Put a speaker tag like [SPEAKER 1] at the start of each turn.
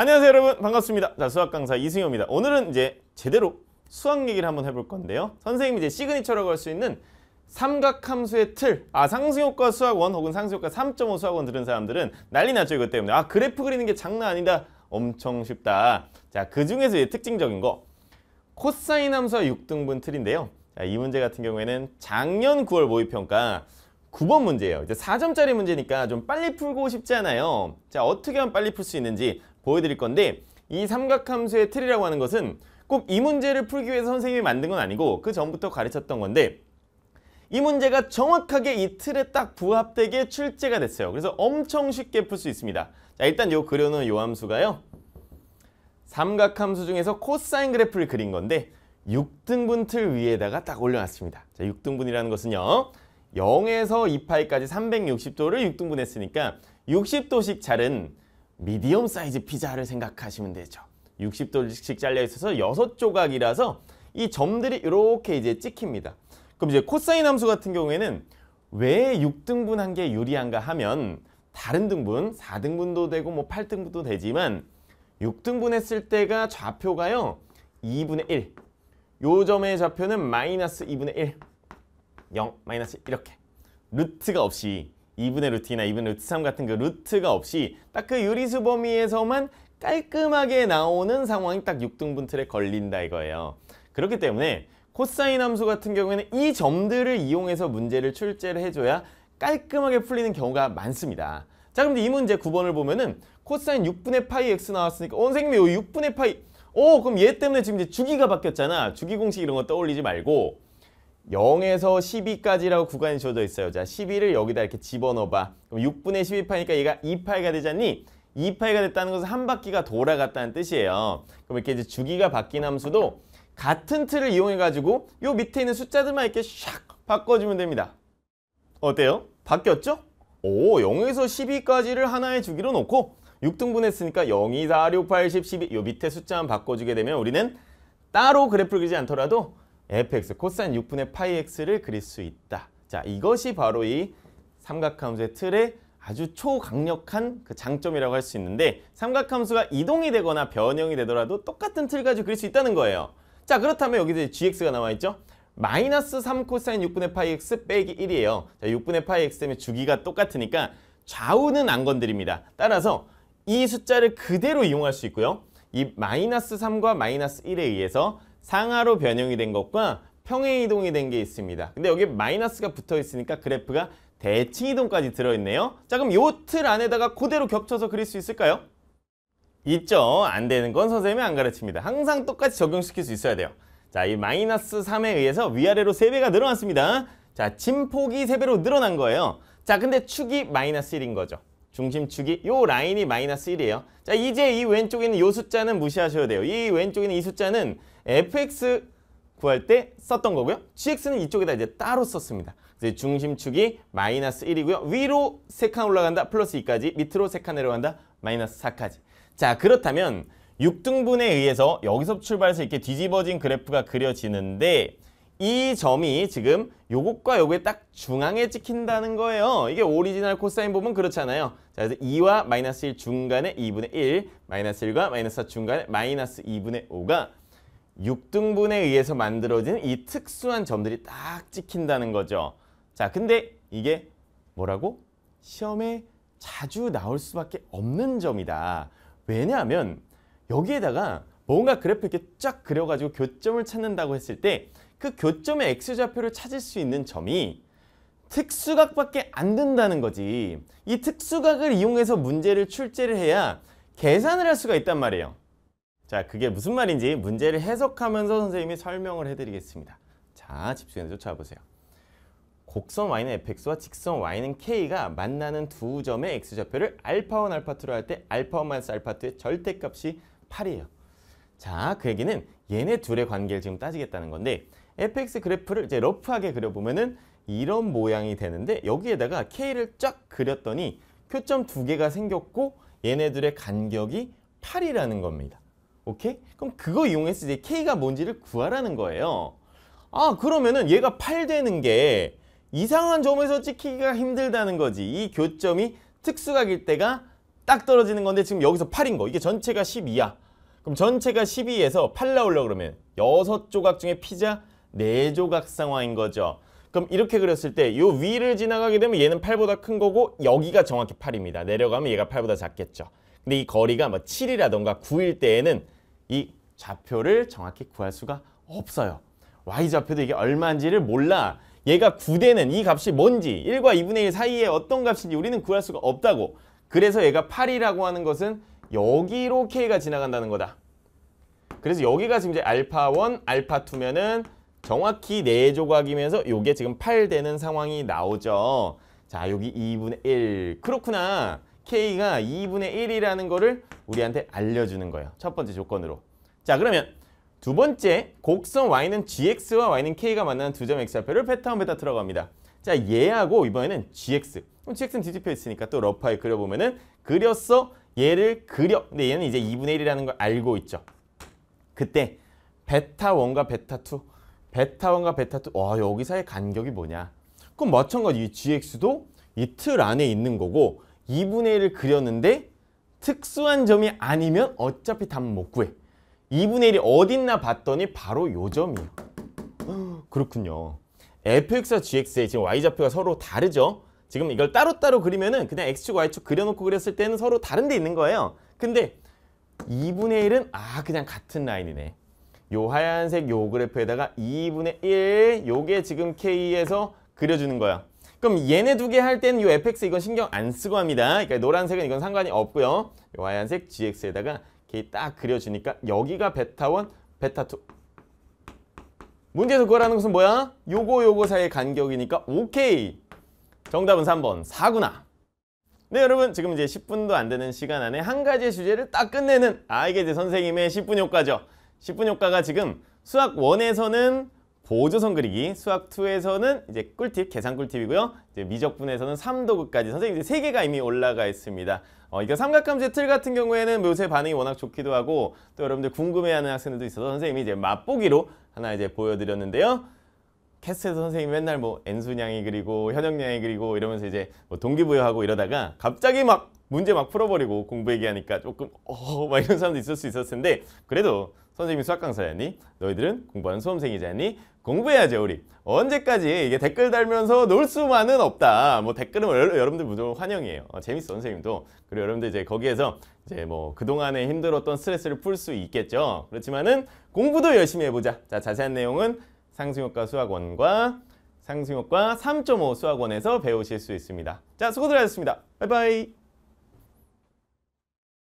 [SPEAKER 1] 안녕하세요 여러분 반갑습니다 자 수학 강사 이승효입니다 오늘은 이제 제대로 수학 얘기를 한번 해볼 건데요 선생님이 이제 시그니처라고 할 수 있는 삼각함수의 틀, 아상승효과 수학 원 혹은 상승효과3.5 수학 원 들은 사람들은 난리 났죠 이것 때문에 아 그래프 그리는 게 장난 아니다 엄청 쉽다 자그 중에서 이제 특징적인 거 코사인 함수와 6등분 틀인데요 자, 이 문제 같은 경우에는 작년 9월 모의평가 9번 문제예요. 이제 4점짜리 문제니까 좀 빨리 풀고 싶지않아요 자, 어떻게 하면 빨리 풀 수 있는지 보여드릴 건데 이 삼각함수의 틀이라고 하는 것은 꼭 이 문제를 풀기 위해서 선생님이 만든 건 아니고 그 전부터 가르쳤던 건데 이 문제가 정확하게 이 틀에 딱 부합되게 출제가 됐어요. 그래서 엄청 쉽게 풀 수 있습니다. 자, 일단 요 그려놓은 요 함수가요. 삼각함수 중에서 코사인 그래프를 그린 건데 6등분 틀 위에다가 딱 올려놨습니다. 자, 6등분이라는 것은요. 0에서 2파이까지 360도를 6등분 했으니까 60도씩 자른 미디엄 사이즈 피자를 생각하시면 되죠. 60도씩 잘려 있어서 6조각이라서 이 점들이 이렇게 이제 찍힙니다. 그럼 이제 코사인 함수 같은 경우에는 왜 6등분한 게 유리한가 하면 다른 등분, 4등분도 되고 뭐 8등분도 되지만 6등분 했을 때가 좌표가요. 2분의 1. 요 점의 좌표는 마이너스 2분의 1. 0, 마이너스 이렇게 루트가 없이 2분의 루트나 2분의 루트 3 같은 그 루트가 없이 딱 그 유리수 범위에서만 깔끔하게 나오는 상황이 딱 6등분틀에 걸린다 이거예요. 그렇기 때문에 코사인 함수 같은 경우에는 이 점들을 이용해서 문제를 출제를 해줘야 깔끔하게 풀리는 경우가 많습니다. 자 그럼 이 문제 9번을 보면은 코사인 6분의 파이 x 나왔으니까 어 선생님 이 6분의 파이 오 어, 그럼 얘 때문에 지금 이제 주기가 바뀌었잖아. 주기 공식 이런 거 떠올리지 말고 0에서 12까지라고 구간이 주어져 있어요. 자, 12를 여기다 이렇게 집어넣어봐. 그럼 6분의 12파니까 얘가 2파이가 되잖니? 2파이가 됐다는 것은 한 바퀴가 돌아갔다는 뜻이에요. 그럼 이렇게 이제 주기가 바뀐 함수도 같은 틀을 이용해가지고 요 밑에 있는 숫자들만 이렇게 샥 바꿔주면 됩니다. 어때요? 바뀌었죠? 오, 0에서 12까지를 하나의 주기로 놓고 6등분했으니까 0, 2, 4, 6, 8, 10, 12 요 밑에 숫자만 바꿔주게 되면 우리는 따로 그래프를 그리지 않더라도 fx 코사인 6분의 파이 x를 그릴 수 있다. 자, 이것이 바로 이 삼각함수의 틀의 아주 초강력한 그 장점이라고 할 수 있는데 삼각함수가 이동이 되거나 변형이 되더라도 똑같은 틀 가지고 그릴 수 있다는 거예요. 자, 그렇다면 여기 서 gx가 나와 있죠? 마이너스 3 코사인 6분의 파이 x 빼기 1이에요. 자, 6분의 파이 x 때문에 주기가 똑같으니까 좌우는 안 건드립니다. 따라서 이 숫자를 그대로 이용할 수 있고요. 이 마이너스 3과 마이너스 1에 의해서 상하로 변형이 된 것과 평행 이동이 된 게 있습니다. 근데 여기 마이너스가 붙어 있으니까 그래프가 대칭 이동까지 들어있네요. 자 그럼 요 틀 안에다가 그대로 겹쳐서 그릴 수 있을까요? 있죠. 안 되는 건 선생님이 안 가르칩니다. 항상 똑같이 적용시킬 수 있어야 돼요. 자, 이 마이너스 3에 의해서 위아래로 3배가 늘어났습니다. 자, 진폭이 3배로 늘어난 거예요. 자, 근데 축이 마이너스 1인 거죠. 중심축이 요 라인이 마이너스 1이에요. 자 이제 이 왼쪽에 있는 요 숫자는 무시하셔야 돼요. 이 왼쪽에 있는 이 숫자는 fx 구할 때 썼던 거고요. gx는 이쪽에다 이제 따로 썼습니다. 이제 중심축이 마이너스 1이고요. 위로 3칸 올라간다 플러스 2까지 밑으로 3칸 내려간다 마이너스 4까지 자 그렇다면 6등분에 의해서 여기서 출발해서 이렇게 뒤집어진 그래프가 그려지는데 이 점이 지금 요것과 요게 딱 중앙에 찍힌다는 거예요. 이게 오리지널 코사인 보면 그렇잖아요. 자, 그래서 2와 마이너스 1 중간에 2분의 1, 마이너스 1과 마이너스 4 중간에 마이너스 2분의 5가 6등분에 의해서 만들어진 이 특수한 점들이 딱 찍힌다는 거죠. 자, 근데 이게 뭐라고? 시험에 자주 나올 수밖에 없는 점이다. 왜냐하면 여기에다가 뭔가 그래프 이렇게 쫙 그려가지고 교점을 찾는다고 했을 때 그 교점의 X좌표를 찾을 수 있는 점이 특수각밖에 안 된다는 거지. 이 특수각을 이용해서 문제를 출제를 해야 계산을 할 수가 있단 말이에요. 자, 그게 무슨 말인지 문제를 해석하면서 선생님이 설명을 해드리겠습니다. 자, 집중해서 쫓아 보세요. 곡선 y는 fx와 직선 y는 k가 만나는 두 점의 x좌표를 알파1, 알파2로 할 때 알파1 마이너스 알파2의 절대값이 8이에요. 자, 그 얘기는 얘네 둘의 관계를 지금 따지겠다는 건데 fx 그래프를 이제 러프하게 그려보면은 이런 모양이 되는데 여기에다가 k를 쫙 그렸더니 표점 두 개가 생겼고 얘네들의 간격이 8이라는 겁니다. 오케이? 그럼 그거 이용해서 이제 k가 뭔지를 구하라는 거예요. 아 그러면은 얘가 8 되는 게 이상한 점에서 찍히기가 힘들다는 거지. 이 교점이 특수각일 때가 딱 떨어지는 건데 지금 여기서 8인 거. 이게 전체가 12야. 그럼 전체가 12에서 8 나오려고 그러면 6조각 중에 피자 4조각 상황인 거죠. 그럼 이렇게 그렸을 때 이 위를 지나가게 되면 얘는 8보다 큰 거고 여기가 정확히 8입니다. 내려가면 얘가 8보다 작겠죠. 근데 이 거리가 뭐 7이라던가 9일 때에는 이 좌표를 정확히 구할 수가 없어요. y좌표도 이게 얼마인지를 몰라. 얘가 9대는이 값이 뭔지 1과 2분의 1 사이에 어떤 값인지 우리는 구할 수가 없다고. 그래서 얘가 8이라고 하는 것은 여기로 K가 지나간다는 거다. 그래서 여기가 지금 이제 알파1, 알파2면은 정확히 4 조각이면서 요게 지금 8 되는 상황이 나오죠. 자, 여기 2분의 1. 그렇구나. K가 2분의 1이라는 거를 우리한테 알려주는 거예요. 첫 번째 조건으로. 자, 그러면 두 번째 곡선 y는 gx와 y는 k가 만나는 두 점 x좌표를 패턴 베타 들어갑니다. 자, 얘하고 이번에는 gx. 그럼 gx는 뒤집혀 있으니까 또러파하 그려보면은 그렸어 얘를 그려. 근데 얘는 이제 2분의 1이라는 걸 알고 있죠. 그때 베타 1과 베타 2, 베타 1과 베타 2, 와 여기 사이 간격이 뭐냐. 그럼 마찬가지 이 gx도 이 틀 안에 있는 거고 2분의 1을 그렸는데 특수한 점이 아니면 어차피 답 못 구해. 2분의 1이 어딨나 봤더니 바로 요 점이에요. 그렇군요. fx와 gx의 지금 y좌표가 서로 다르죠? 지금 이걸 따로따로 그리면은 그냥 X축, Y축 그려놓고 그렸을 때는 서로 다른 데 있는 거예요. 근데 2분의 1은 아 그냥 같은 라인이네. 요 하얀색 요 그래프에다가 2분의 1 요게 지금 K에서 그려주는 거야. 그럼 얘네 두 개 할 때는 요 fx 이건 신경 안 쓰고 합니다. 그러니까 노란색은 이건 상관이 없고요. 요 하얀색 gx에다가 k 딱 그려주니까 여기가 베타1, 베타2. 문제에서 구하라는 것은 뭐야? 요거 요거 사이의 간격이니까 5k. 정답은 3번 사구나 네 여러분 지금 이제 10분도 안 되는 시간 안에 한 가지의 주제를 딱 끝내는 아 이게 이제 선생님의 10분 효과죠 10분 효과가 지금 수학 1에서는 보조선 그리기, 수학 2에서는 이제 꿀팁, 계산 꿀팁이고요. 이제 미적분에서는 3도구까지 선생님 이제 3개가 이미 올라가 있습니다. 어, 이거 삼각함수 틀 같은 경우에는 요새 반응이 워낙 좋기도 하고 또 여러분들 궁금해하는 학생들도 있어서 선생님이 이제 맛보기로 하나 이제 보여드렸는데요. 캐스트 선생님이 맨날 뭐 엔순양이 그리고 현영양이 그리고 이러면서 이제 뭐 동기부여하고 이러다가 갑자기 막 문제 막 풀어버리고 공부 얘기하니까 조금 어 막 이런 사람도 있을 수 있었을 텐데 그래도 선생님이 수학 강사였니? 너희들은 공부하는 수험생이자니 공부해야죠 우리 언제까지 이게 댓글 달면서 놀 수만은 없다 뭐 댓글은 여러분들 무조건 환영이에요 어, 재밌어 선생님도 그리고 여러분들 이제 거기에서 이제 뭐 그동안에 힘들었던 스트레스를 풀 수 있겠죠 그렇지만은 공부도 열심히 해보자 자 자세한 내용은 상승효과 수학원과 상승효과 3.5 수학원에서 배우실 수 있습니다. 자, 수고들 하셨습니다. 바이바이.